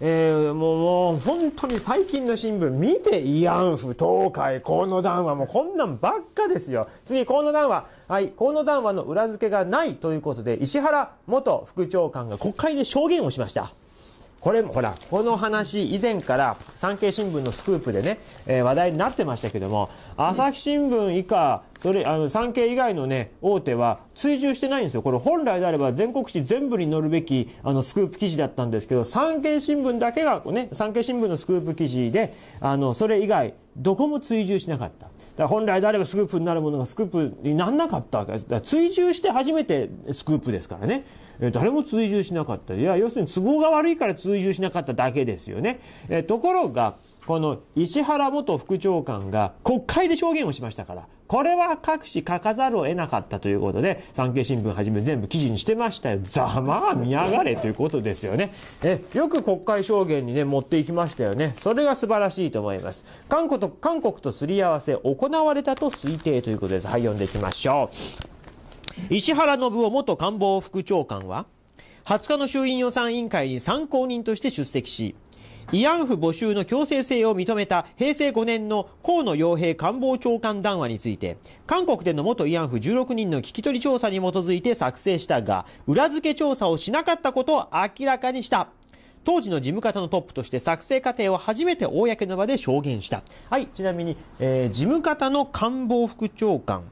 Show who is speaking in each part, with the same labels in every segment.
Speaker 1: えー、もう、もう、本当に最近の新聞、見て、慰安婦、東海、河野談話、もうこんなんばっかですよ。次、河野談話。はい、河野談話の裏付けがないということで、石原元副長官が国会で証言をしました。これもほら、この話以前から産経新聞のスクープでね、えー、話題になってましたけども、朝日新聞以下、それ、あの、産経以外のね、大手は追従してないんですよ。これ本来であれば全国紙全部に載るべき、あの、スクープ記事だったんですけど、産経新聞だけがね、産経新聞のスクープ記事で、あの、それ以外、どこも追従しなかった。本来であればスクープになるものがスクープにならなかったわけです。追従して初めてスクープですからね。え誰も追従しなかった。いや、要するに都合が悪いから追従しなかっただけですよね。えところが、この石原元副長官が国会で証言をしましたから、これは各紙書かざるを得なかったということで、産経新聞はじめ全部記事にしてましたよ。ざまあ見やがれということですよね。え、よく国会証言にね、持っていきましたよね。それが素晴らしいと思います。韓国と、韓国とすり合わせ行われたと推定ということです。はい、読んでいきましょう。石原信夫元官房副長官は、20日の衆院予算委員会に参考人として出席し、慰安婦募集の強制性を認めた平成5年の河野洋平官房長官談話について、韓国での元慰安婦16人の聞き取り調査に基づいて作成したが、裏付け調査をしなかったことを明らかにした。当時の事務方のトップとして作成過程を初めて公の場で証言した。はい、ちなみに、えー、事務方の官房副長官、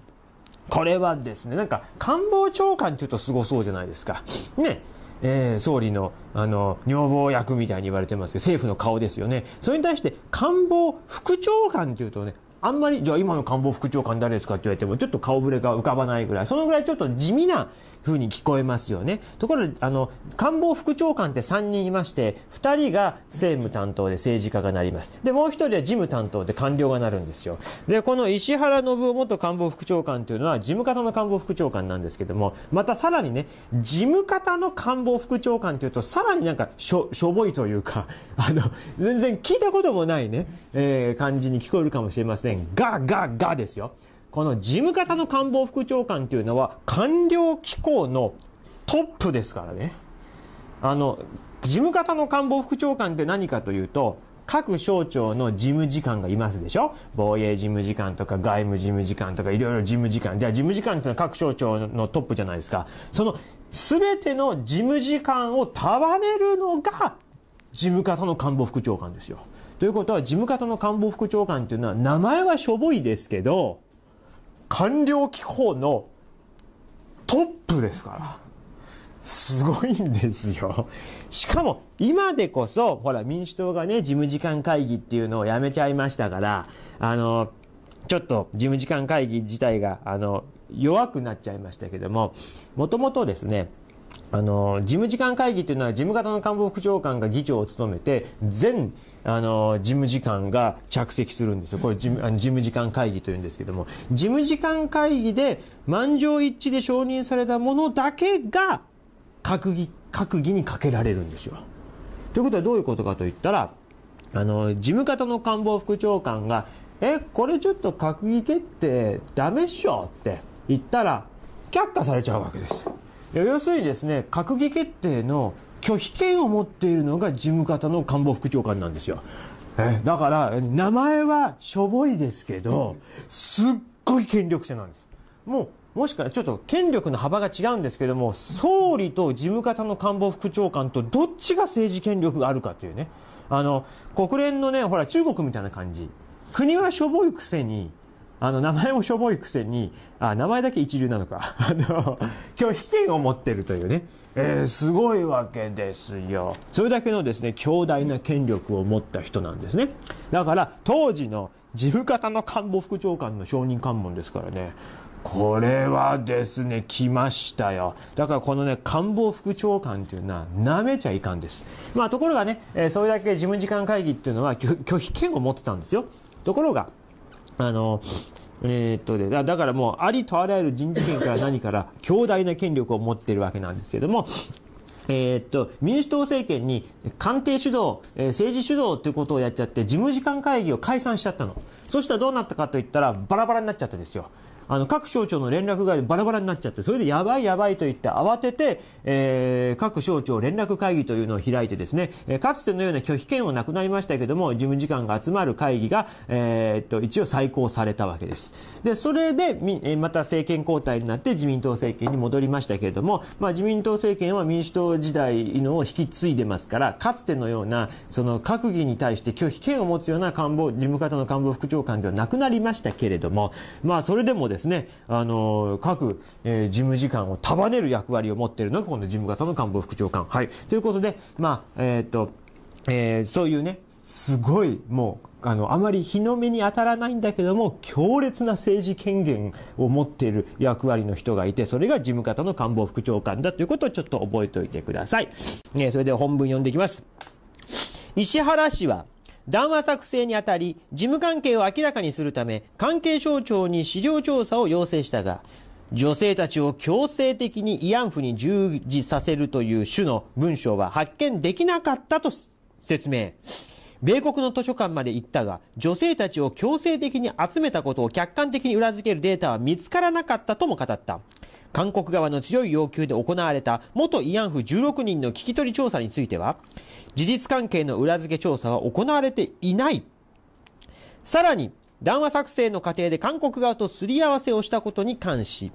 Speaker 1: これはですね、なんか官房長官というとすごそうじゃないですか。ね。えー、総理のあの女房役みたいに言われてますけど、政府の顔ですよね。それに対して官房副長官というとね、あんまり、じゃあ今の官房副長官誰ですかって言われても、ちょっと顔ぶれが浮かばないぐらい、そのぐらいちょっと地味なふうに聞こえますよね。ところで、あの、官房副長官って3人いまして、2人が政務担当で政治家がなります。で、もう1人は事務担当で官僚がなるんですよ。で、この石原信夫元官房副長官というのは、事務方の官房副長官なんですけども、またさらにね、事務方の官房副長官というと、さらになんかしょ、しょぼいというか、あの、全然聞いたこともないね、えー、感じに聞こえるかもしれませんが、が、がですよ。この事務方の官房副長官というのは、官僚機構のトップですからね。あの、事務方の官房副長官って何かというと、各省庁の事務次官がいますでしょ防衛事務次官とか外務事務次官とかいろいろ事務次官。じゃあ事務次官っていうのは各省庁のトップじゃないですか。その全ての事務次官を束ねるのが事務方の官房副長官ですよ。ということは事務方の官房副長官っていうのは名前はしょぼいですけど、官僚機構のトップですから。すごいんですよ。しかも、今でこそ、ほら、民主党がね、事務次官会議っていうのをやめちゃいましたから、あの、ちょっと事務次官会議自体が、あの、弱くなっちゃいましたけども、もともとですね、あの事務次官会議というのは事務方の官房副長官が議長を務めて全あの事務次官が着席するんですよこれ事務あの事務次官会議というんですけども事務次官会議で満場一致で承認されたものだけが閣議閣議にかけられるんですよ。ということはどういうことかといったらあの事務方の官房副長官が「えこれちょっと閣議決定ダメっしょ」って言ったら却下されちゃうわけです。要するにですね閣議決定の拒否権を持っているのが事務方の官房副長官なんですよだから名前はしょぼいですけどすっごい権力者なんですもうもしかちょっと権力の幅が違うんですけども総理と事務方の官房副長官とどっちが政治権力があるかというねあの国連のねほら中国みたいな感じ国はしょぼいくせにあの、名前もしょぼいくせに、あ、名前だけ一流なのか。あの、拒否権を持ってるというね。えー、すごいわけですよ。それだけのですね、強大な権力を持った人なんですね。だから、当時の自負方の官房副長官の承認官門ですからね。これはですね、来ましたよ。だからこのね、官房副長官というのは、舐めちゃいかんです。まあ、ところがね、えー、それだけ事務次官会議っていうのは拒否権を持ってたんですよ。ところが、あの、えー、っとでだからもうありとあらゆる人事権から何から強大な権力を持っているわけなんですけども、えー、っと、民主党政権に官邸主導、えー、政治主導ということをやっちゃって、事務次官会議を解散しちゃったの。そしたらどうなったかといったら、バラバラになっちゃったんですよ。あの各省庁の連絡がバラバラになっちゃって、それでやばいやばいと言って慌てて、えー、各省庁連絡会議というのを開いてですね、えー、かつてのような拒否権はなくなりましたけども、事務次官が集まる会議が、えー、っと、一応再考されたわけです。で、それで、えまた政権交代になって自民党政権に戻りましたけれども、まあ、自民党政権は民主党時代のを引き継いでますから、かつてのような、その閣議に対して拒否権を持つような官房、事務方の官房副長官ではなくなりましたけれども、まあ、それでもでですね、あの、各、えー、事務次官を束ねる役割を持っているのが、この事務方の官房副長官。はい。ということで、まあ、えー、っと、えー、そういうね、すごい、もう、あの、あまり日の目に当たらないんだけども、強烈な政治権限を持っている役割の人がいて、それが事務方の官房副長官だということをちょっと覚えておいてください。えー、それでは本文読んでいきます。石原氏は、談話作成にあたり、事務関係を明らかにするため、関係省庁に資料調査を要請したが、女性たちを強制的に慰安婦に従事させるという種の文章は発見できなかったと説明。米国の図書館まで行ったが、女性たちを強制的に集めたことを客観的に裏付けるデータは見つからなかったとも語った。韓国側の強い要求で行われた元慰安婦16人の聞き取り調査については、事実関係の裏付け調査は行われていない。さらに、談話作成の過程で韓国側とすり合わせをしたことに関し、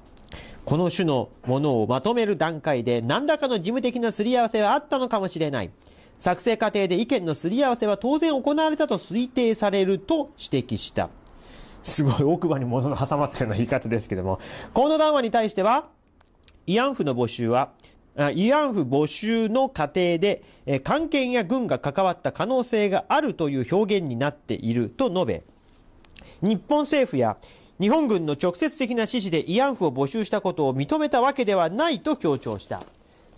Speaker 1: この種のものをまとめる段階で何らかの事務的なすり合わせはあったのかもしれない。作成過程で意見のすり合わせは当然行われたと推定されると指摘した。すごい奥歯に物の挟まったような言い方ですけども、河野談話に対しては、慰安婦の募集は、慰安婦募集の過程で、関係や軍が関わった可能性があるという表現になっていると述べ、日本政府や日本軍の直接的な指示で慰安婦を募集したことを認めたわけではないと強調した。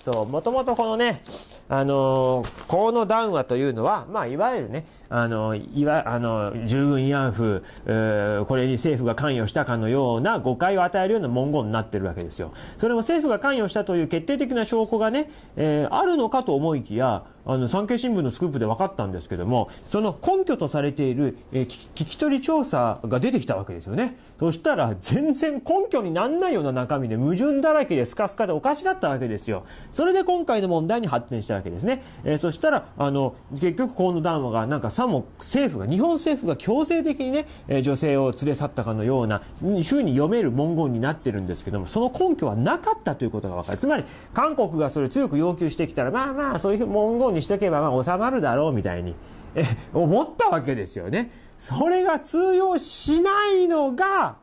Speaker 1: そう、もともとこのね、あのー、河野談話というのは、まあ、いわゆるね、あのー、いわ、あのー、従軍慰安婦、これに政府が関与したかのような誤解を与えるような文言になってるわけですよ。それも政府が関与したという決定的な証拠がね、えー、あるのかと思いきや、あの産経新聞のスクープで分かったんですけどもその根拠とされている、えー、聞き取り調査が出てきたわけですよねそしたら全然根拠になんないような中身で矛盾だらけでスカスカでおかしかったわけですよそれで今回の問題に発展したわけですね、えー、そしたらあの結局河野談話がなんかさも政府が日本政府が強制的にね、えー、女性を連れ去ったかのような週に読める文言になってるんですけどもその根拠はなかったということが分かるつまり韓国がそれ強く要求してきたらまあまあそういう文言にしとけばまあ収まるだろうみたいに、え、思ったわけですよね。それが通用しないのが、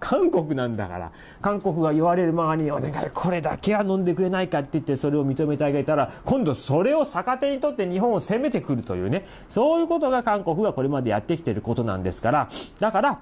Speaker 1: 韓国なんだから。韓国が言われる間に、お願い、これだけは飲んでくれないかって言って、それを認めてあげたら、今度それを逆手にとって日本を攻めてくるというね。そういうことが韓国がこれまでやってきてることなんですから。だから、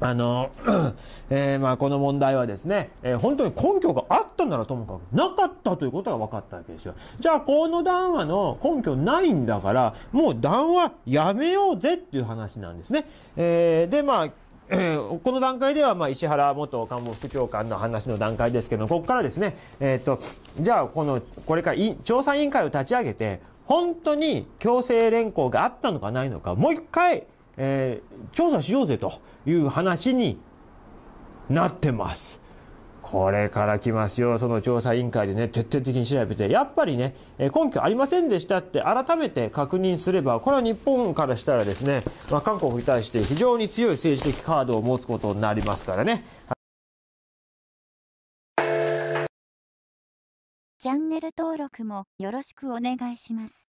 Speaker 1: あの、えー、まあこの問題はですね、えー、本当に根拠があったならともかく、なかったということが分かったわけですよ。じゃあ、この談話の根拠ないんだから、もう談話やめようぜっていう話なんですね。えー、で、まあ、えこの段階では、まあ、石原元官房副長官の話の段階ですけど、ここからですね、えっ、と、じゃあ、この、これから調査委員会を立ち上げて、本当に強制連行があったのかないのか、もう一回、えー、調査しようぜという話になってます。これから来ますよ、その調査委員会でね、徹底的に調べて、やっぱりね、根拠ありませんでしたって改めて確認すれば、これは日本からしたらですね、まあ、韓国に対して非常に強い政治的カードを持つことになりますからね。チャンネル登録もよろしくお願いします。